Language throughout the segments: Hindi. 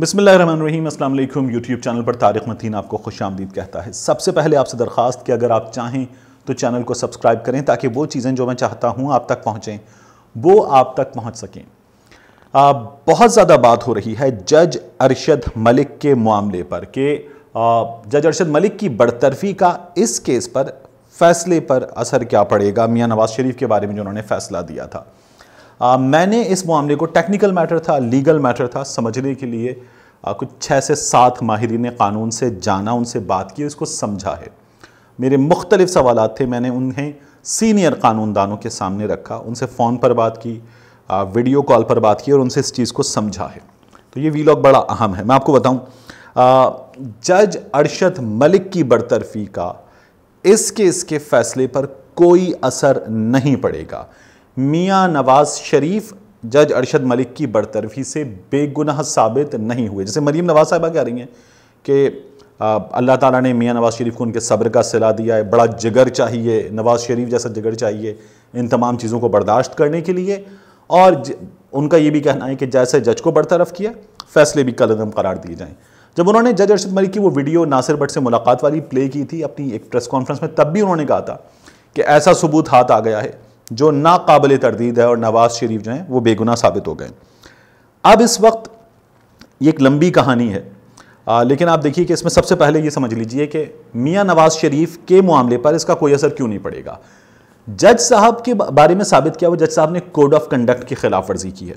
बिसमीम असल यूट्यूब चैनल पर तारिक मतीन आपको खुश आमदीद कहता है सबसे पहले आपसे दरख्वास्त कि अगर आप चाहें तो चैनल को सब्सक्राइब करें ताकि वो चीज़ें जो मैं चाहता हूँ आप तक पहुँचें वो आप तक पहुँच सकें बहुत ज़्यादा बात हो रही है जज अरशद मलिक के मामले पर कि जज अरशद मलिक की बरतरफी का इस केस पर फैसले पर असर क्या पड़ेगा मियाँ नवाज़ शरीफ के बारे में जो उन्होंने फैसला दिया था आ, मैंने इस मामले को टेक्निकल मैटर था लीगल मैटर था समझने के लिए आ, कुछ छः से सात माहरीन कानून से जाना उनसे बात की उसको समझा है मेरे मुख्तलिफ सवाल थे मैंने उन्हें सीनियर कानूनदानों के सामने रखा उनसे फ़ोन पर बात की आ, वीडियो कॉल पर बात की और उनसे इस चीज़ को समझा है तो ये वीलॉग बड़ा अहम है मैं आपको बताऊं जज अरशद मलिक की बरतरफी का इस केस के फैसले पर कोई असर नहीं पड़ेगा मियाँ नवाज शरीफ जज अरशद मलिक की बरतरफी से बेगुनाह साबित नहीं हुए जैसे मरीम नवाज साहबा कह रही हैं कि अल्लाह ताला ने मियाँ नवाज़ शरीफ को उनके सब्र का सिला दिया है बड़ा जिगर चाहिए नवाज़ शरीफ जैसा जिगर चाहिए इन तमाम चीज़ों को बर्दाश्त करने के लिए और ज, उनका ये भी कहना है कि जैसे जज को बरतरफ किया फैसले भी कलदम करार दिए जाएँ जब उन्होंने जज अरशद मलिक की वो वीडियो नासिर भट्ट से मुलाकात वाली प्ले की थी अपनी एक प्रेस कॉन्फ्रेंस में तब भी उन्होंने कहा था कि ऐसा सबूत हाथ आ गया है जो नाकबिल तरदीद है और नवाज शरीफ जो हैं वो बेगुना साबित हो गए अब इस वक्त ये एक लंबी कहानी है आ, लेकिन आप देखिए कि इसमें सबसे पहले ये समझ लीजिए कि मियाँ नवाज शरीफ के मामले पर इसका कोई असर क्यों नहीं पड़ेगा जज साहब के बारे में साबित किया वो जज साहब ने कोड ऑफ कंडक्ट की खिलाफ वर्जी की है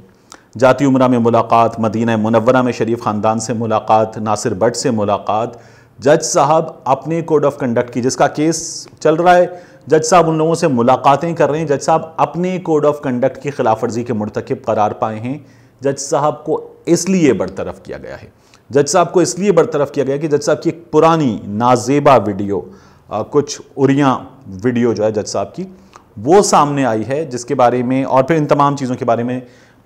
जाति उम्र में मुलाकात मदीना मुनवरा में शरीफ ख़ानदान से मुलाकात नासिर भट्ट से मुलाकात जज साहब अपने कोड ऑफ कंडक्ट की जिसका केस चल रहा है जज साहब उन लोगों से मुलाकातें कर रहे हैं जज साहब अपने कोड ऑफ कंडक्ट की खिलाफ वर्जी के मरतकब करार पाए हैं जज साहब को इसलिए बरतरफ किया गया है जज साहब को इसलिए बरतरफ किया गया कि जज साहब की एक पुरानी नाजेबा वीडियो आ, कुछ उरिया वीडियो जो है जज साहब की वो सामने आई है जिसके बारे में और फिर इन तमाम चीज़ों के बारे में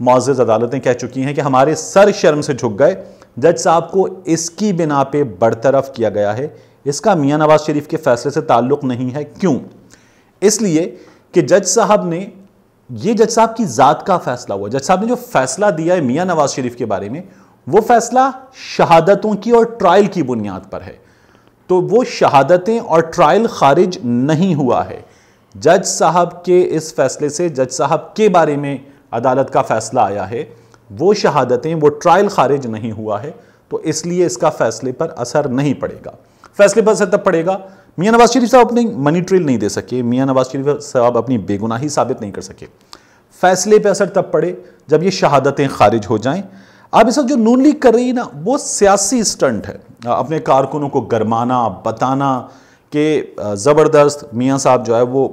मोज़ अदालतें कह चुकी हैं कि हमारे सर शर्म से झुक गए जज साहब को इसकी बिना पे बरतरफ किया गया है इसका मियाँ नवाज शरीफ के फैसले से ताल्लुक़ नहीं है क्यों इसलिए कि जज साहब ने ये जज साहब की ज़ात का फैसला हुआ जज साहब ने जो फैसला दिया है मियां नवाज शरीफ के बारे में वो फैसला शहादतों की और ट्रायल की बुनियाद पर है तो वो शहादतें और ट्रायल खारिज नहीं हुआ है जज साहब के इस फैसले से जज साहब के बारे में अदालत का फैसला आया है वो शहादतें वो ट्रायल खारिज नहीं हुआ है तो इसलिए इसका फैसले पर असर नहीं पड़ेगा फैसले पर असर तब पड़ेगा मियाँ नवाज शरीफ साहब अपनी मनी ट्रेल नहीं दे सके मियाँ नवाज शरीफ साहब अपनी बेगुनाही साबित नहीं कर सके फैसले पे असर तब पड़े जब ये शहादतें खारिज हो जाएं अब इस वक्त जो नून लीग कर रही है ना वो सियासी स्टंट है अपने कारकुनों को गरमाना बताना कि ज़बरदस्त मियाँ साहब जो है वो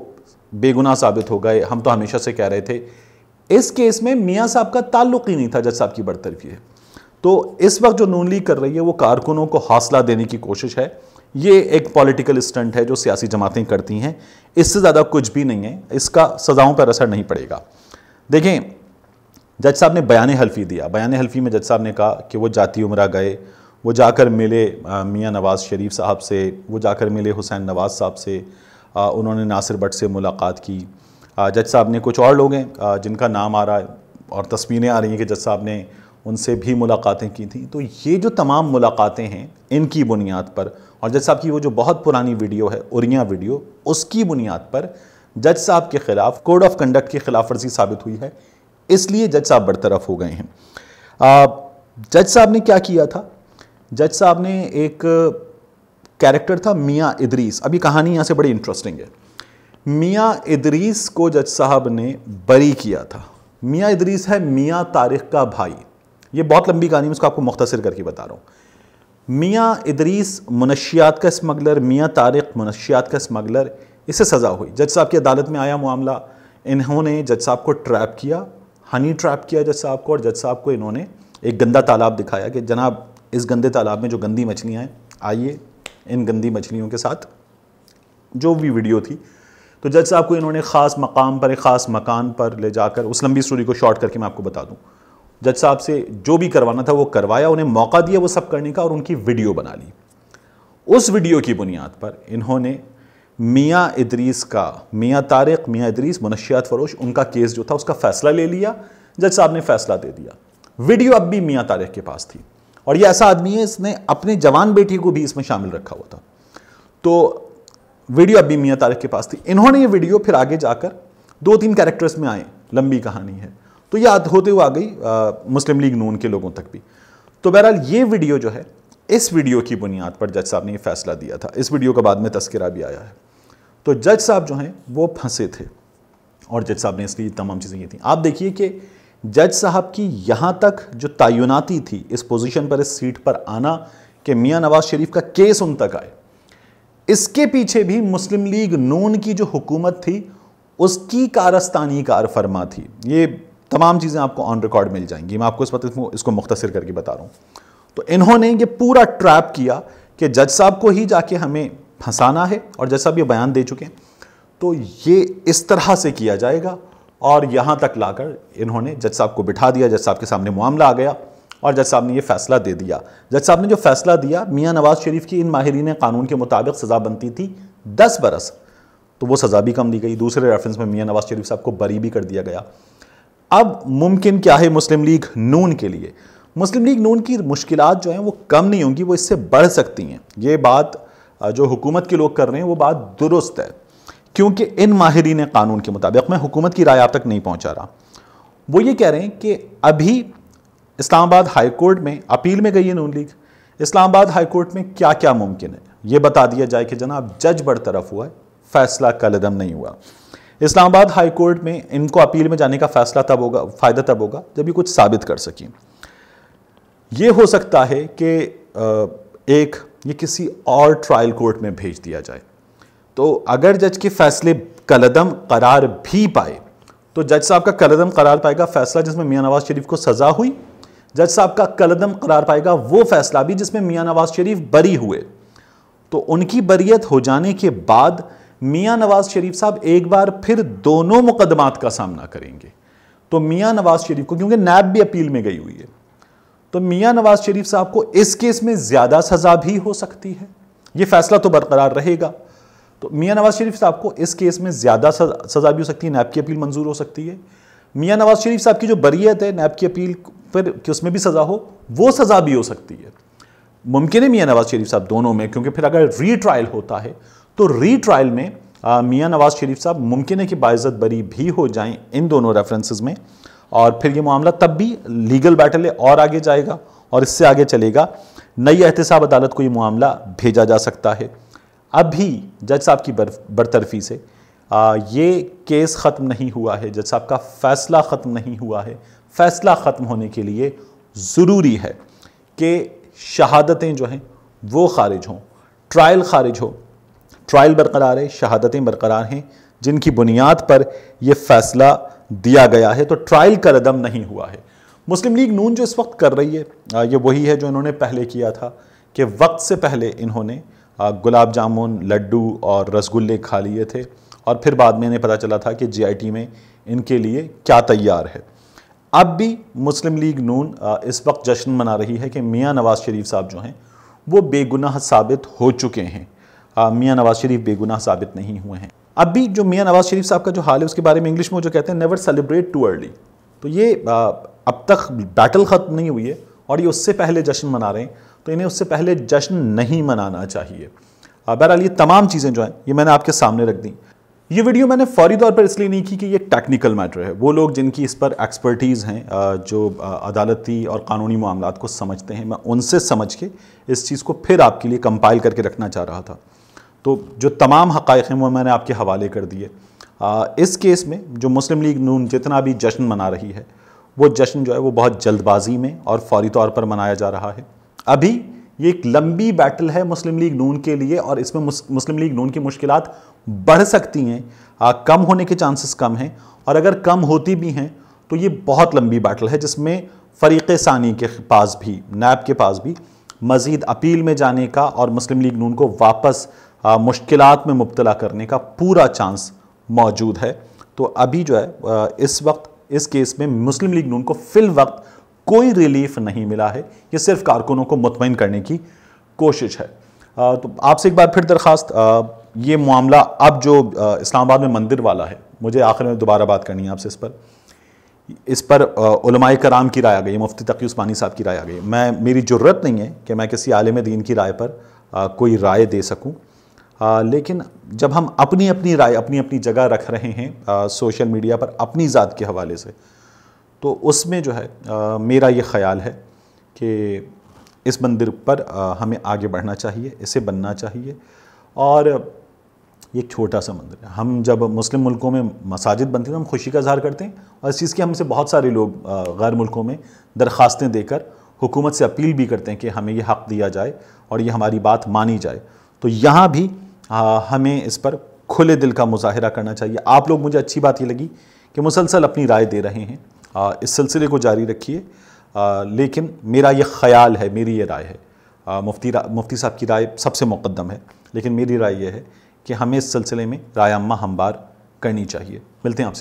बेगुनाह साबित हो गए हम तो हमेशा से कह रहे थे इस केस में मियाँ साहब का ताल्लुक ही नहीं था जज साहब की बरतरफी है तो इस वक्त जो नून लीग कर रही है वो कारकुनों को हौसला देने की कोशिश है ये एक पॉलिटिकल स्टंट है जो सियासी जमातें करती हैं इससे ज़्यादा कुछ भी नहीं है इसका सज़ाओं पर असर नहीं पड़ेगा देखें जज साहब ने बयान हल्फी दिया बयान हल्फी में जज साहब ने कहा कि वो जाती उम्र गए वो जाकर मिले मियाँ नवाज़ शरीफ साहब से वो जाकर मिले हुसैन नवाज़ साहब से आ, उन्होंने नासिर भट से मुलाकात की जज साहब ने कुछ और लोग हैं जिनका नाम आ रहा है और तस्वीरें आ रही हैं कि जज साहब ने उनसे भी मुलाकातें की थी तो ये जो तमाम मुलाकातें हैं इनकी बुनियाद पर और जज साहब की वो जो बहुत पुरानी वीडियो है उरिया वीडियो उसकी बुनियाद पर जज साहब के खिलाफ कोड ऑफ कंडक्ट की खिलाफ वर्जी साबित हुई है इसलिए जज साहब बरतरफ हो गए हैं जज साहब ने क्या किया था जज साहब ने एक कैरेक्टर था मियाँ इदरीस अभी कहानी यहाँ से बड़ी इंटरेस्टिंग है मियाँ इदरीस को जज साहब ने बरी किया था मियाँ इदरीस है मियाँ तारिक का भाई ये बहुत लंबी कहानी मैं उसको आपको मुख्तर करके बता रहा हूँ मियाँ इदरीस मनशियात का स्मगलर मियाँ तारक़ मनशियात का स्मगलर इसे सज़ा हुई जज साहब की अदालत में आया मामला इन्होंने जज साहब को ट्रैप किया हनी ट्रैप किया जज साहब को और जज साहब को इन्होंने एक गंदा तालाब दिखाया कि जनाब इस गंदे तालाब में जो गंदी मछलियाँ हैं आइए इन गंदी मछलियों के साथ जो भी वीडियो थी तो जज साहब को इन्होंने ख़ास मकाम पर एक ख़ास मकान पर ले जाकर उस लंबी स्टोरी को शॉर्ट करके मैं आपको बता दूँ जज साहब से जो भी करवाना था वो करवाया उन्हें मौका दिया वो सब करने का और उनकी वीडियो बना ली उस वीडियो की बुनियाद पर इन्होंने मियाँ इदरीस का मियाँ तारिक मियाँ इदरीस मनशियात फरोश उनका केस जो था उसका फैसला ले लिया जज साहब ने फैसला दे दिया वीडियो अब भी मियाँ तारिक के पास थी और ये ऐसा आदमी है इसने अपने जवान बेटी को भी इसमें शामिल रखा हुआ था तो वीडियो अब भी मियाँ तारिक के पास थी इन्होंने ये वीडियो फिर आगे जाकर दो तीन कैरेक्टर्स में आए लंबी कहानी है तो ये होते हुए आ गई मुस्लिम लीग नून के लोगों तक भी तो बहरहाल ये वीडियो जो है इस वीडियो की बुनियाद पर जज साहब ने ये फैसला दिया था इस वीडियो का बाद में तस्करा भी आया है तो जज साहब जो हैं वो फंसे थे और जज साहब ने इसलिए तमाम चीज़ें की थी आप देखिए कि जज साहब की यहाँ तक जो तयनाती थी इस पोजीशन पर इस सीट पर आना कि मियाँ नवाज शरीफ का केस उन तक आए इसके पीछे भी मुस्लिम लीग नून की जो हुकूमत थी उसकी कारस्तानी कार फरमा थी ये तमाम चीज़ें आपको ऑन रिकॉर्ड मिल जाएंगी मैं आपको इस मतलब इसको मुख्तर करके बता रहा हूँ तो इन्होंने ये पूरा ट्रैप किया कि जज साहब को ही जाके हमें फंसाना है और जज साहब ये बयान दे चुके हैं तो ये इस तरह से किया जाएगा और यहाँ तक लाकर इन्होंने जज साहब को बिठा दिया जज साहब के सामने मामला आ गया और जज साहब ने ये फैसला दे दिया जज साहब ने जो फैसला दिया मियाँ नवाज़ शरीफ की इन माहरीन कानून के मुताबिक सज़ा बनती थी दस बरस तो वो सज़ा भी कम दी गई दूसरे रेफरेंस में मियाँ नवाज़ शरीफ साहब को बरी भी कर दिया गया अब मुमकिन क्या है मुस्लिम लीग नून के लिए मुस्लिम लीग नून की मुश्किल जो हैं वो कम नहीं होंगी वो इससे बढ़ सकती हैं ये बात जो हुकूमत के लोग कर रहे हैं वो बात दुरुस्त है क्योंकि इन माहरीन कानून के मुताबिक मैं हुकूमत की राय आप तक नहीं पहुंचा रहा वो ये कह रहे हैं कि अभी इस्लामाबाद हाई कोर्ट में अपील में गई है Noon league Islamabad high court में क्या क्या मुमकिन है ये बता दिया जाए कि जनाब जज तरफ हुआ है फैसला कल नहीं हुआ इस्लामाबाद हाई कोर्ट में इनको अपील में जाने का फैसला तब होगा फ़ायदा तब होगा जब ये कुछ साबित कर सकें ये हो सकता है कि एक ये किसी और ट्रायल कोर्ट में भेज दिया जाए तो अगर जज के फैसले कलदम करार भी पाए तो जज साहब का कलदम करार पाएगा फैसला जिसमें मियाँ नवाज शरीफ को सज़ा हुई जज साहब का कलदम करार पाएगा वो फैसला भी जिसमें मियाँ नवाज शरीफ बरी हुए तो उनकी बरीयत हो जाने के बाद मियाँ नवाज शरीफ साहब एक बार फिर दोनों मुकदमात का सामना करेंगे तो मियाँ नवाज शरीफ को क्योंकि नैब भी अपील में गई हुई है तो मियाँ नवाज शरीफ साहब को इस केस में ज़्यादा सज़ा भी हो सकती है यह फैसला तो बरकरार रहेगा तो मियां नवाज शरीफ साहब को इस केस में ज़्यादा सज़ा भी हो सकती है नैब की अपील मंजूर हो सकती है मियाँ नवाज शरीफ साहब की जो बरीयत है नैब की अपील फिर कि उसमें भी सज़ा हो वो सज़ा भी हो सकती है मुमकिन है मियाँ नवाज शरीफ साहब दोनों में क्योंकि फिर अगर रीट्रायल होता है तो री ट्रायल में मियाँ नवाज शरीफ साहब मुमकिन है कि बाज़त बरी भी हो जाएं इन दोनों रेफरेंसेस में और फिर ये मामला तब भी लीगल बैटल है और आगे जाएगा और इससे आगे चलेगा नई एहतसाब अदालत को ये मामला भेजा जा सकता है अभी जज साहब की बर, बरतरफी से आ, ये केस ख़त्म नहीं हुआ है जज साहब का फ़ैसला ख़त्म नहीं हुआ है फ़ैसला ख़त्म होने के लिए ज़रूरी है कि शहादतें जो हैं वो खारिज हों ट्रायल खारिज हो ट्रायल बरकरार है शहादतें बरकरार हैं जिनकी बुनियाद पर यह फैसला दिया गया है तो ट्रायल का रदम नहीं हुआ है मुस्लिम लीग नून जो इस वक्त कर रही है ये वही है जो इन्होंने पहले किया था कि वक्त से पहले इन्होंने गुलाब जामुन लड्डू और रसगुल्ले खा लिए थे और फिर बाद में इन्हें पता चला था कि जीआईटी में इनके लिए क्या तैयार है अब भी मुस्लिम लीग नून इस वक्त जश्न मना रही है कि मियाँ नवाज़ शरीफ साहब जो हैं वो बेगुनाह साबित हो चुके हैं मियाँ नवाज शरीफ बेगुनाह साबित नहीं हुए हैं अभी जो मियाँ नवाज शरीफ साहब का जो हाल है उसके बारे में इंग्लिश में जो कहते हैं नेवर सेलिब्रेट टू अर्ली तो ये अब तक बैटल ख़त्म नहीं हुई है और ये उससे पहले जश्न मना रहे हैं तो इन्हें उससे पहले जश्न नहीं मनाना चाहिए बहरहाल ये तमाम चीज़ें जो हैं ये मैंने आपके सामने रख दी ये वीडियो मैंने फौरी तौर पर इसलिए नहीं की कि ये टेक्निकल मैटर है वो लोग जिनकी इस पर एक्सपर्टीज़ हैं जो अदालती और कानूनी मामला को समझते हैं मैं उनसे समझ के इस चीज़ को फिर आपके लिए कंपाइल करके रखना चाह रहा था तो जो तमाम हक़ हैं वो मैंने आपके हवाले कर दिए इस केस में जो मुस्लिम लीग नून जितना भी जश्न मना रही है वो जश्न जो है वो बहुत जल्दबाजी में और फौरी तौर पर मनाया जा रहा है अभी ये एक लंबी बैटल है मुस्लिम लीग नून के लिए और इसमें मुस्लिम लीग नून की मुश्किल बढ़ सकती हैं कम होने के चांसेस कम हैं और अगर कम होती भी हैं तो ये बहुत लंबी बैटल है जिसमें फ़रीक़ सानी के पास भी नैब के पास भी मज़ीद अपील में जाने का और मुस्लिम लीग नून को वापस मुश्किल में मुबतला करने का पूरा चांस मौजूद है तो अभी जो है इस वक्त इस केस में मुस्लिम लीग नून को फिल वक्त कोई रिलीफ नहीं मिला है ये सिर्फ कारकुनों को मुतमिन करने की कोशिश है तो आपसे एक बार फिर दरख्वास्त ये मामला अब जो इस्लामाबाद में मंदिर वाला है मुझे आखिर में दोबारा बात करनी है आपसे इस पर इस पर उलमाए कराम की राय आ गई मुफ्ती तकी उस्मानी साहब की राय आ गई मैं मेरी ज़रूरत नहीं है कि मैं किसी आलम दीन की राय पर कोई राय दे सकूँ आ, लेकिन जब हम अपनी अपनी राय अपनी अपनी जगह रख रहे हैं आ, सोशल मीडिया पर अपनी ज़ात के हवाले से तो उसमें जो है आ, मेरा ये ख्याल है कि इस मंदिर पर आ, हमें आगे बढ़ना चाहिए इसे बनना चाहिए और ये छोटा सा मंदिर है हम जब मुस्लिम मुल्कों में मसाजिद बनती हैं तो हम खुशी का इजहार करते हैं और इस चीज़ की हमसे बहुत सारे लोग गैर मुल्कों में दरख्वास्तें देकर हुकूमत से अपील भी करते हैं कि हमें ये हक़ दिया जाए और ये हमारी बात मानी जाए तो यहाँ भी आ, हमें इस पर खुले दिल का मुजाहरा करना चाहिए आप लोग मुझे अच्छी बात ये लगी कि मुसलसल अपनी राय दे रहे हैं आ, इस सिलसिले को जारी रखिए लेकिन मेरा ये ख्याल है मेरी ये राय है आ, मुफ्ती रा, मुफ्ती साहब की राय सबसे मुकदम है लेकिन मेरी राय यह है कि हमें इस सिलसिले में राय अम्मा हमबार करनी चाहिए मिलते हैं आपसे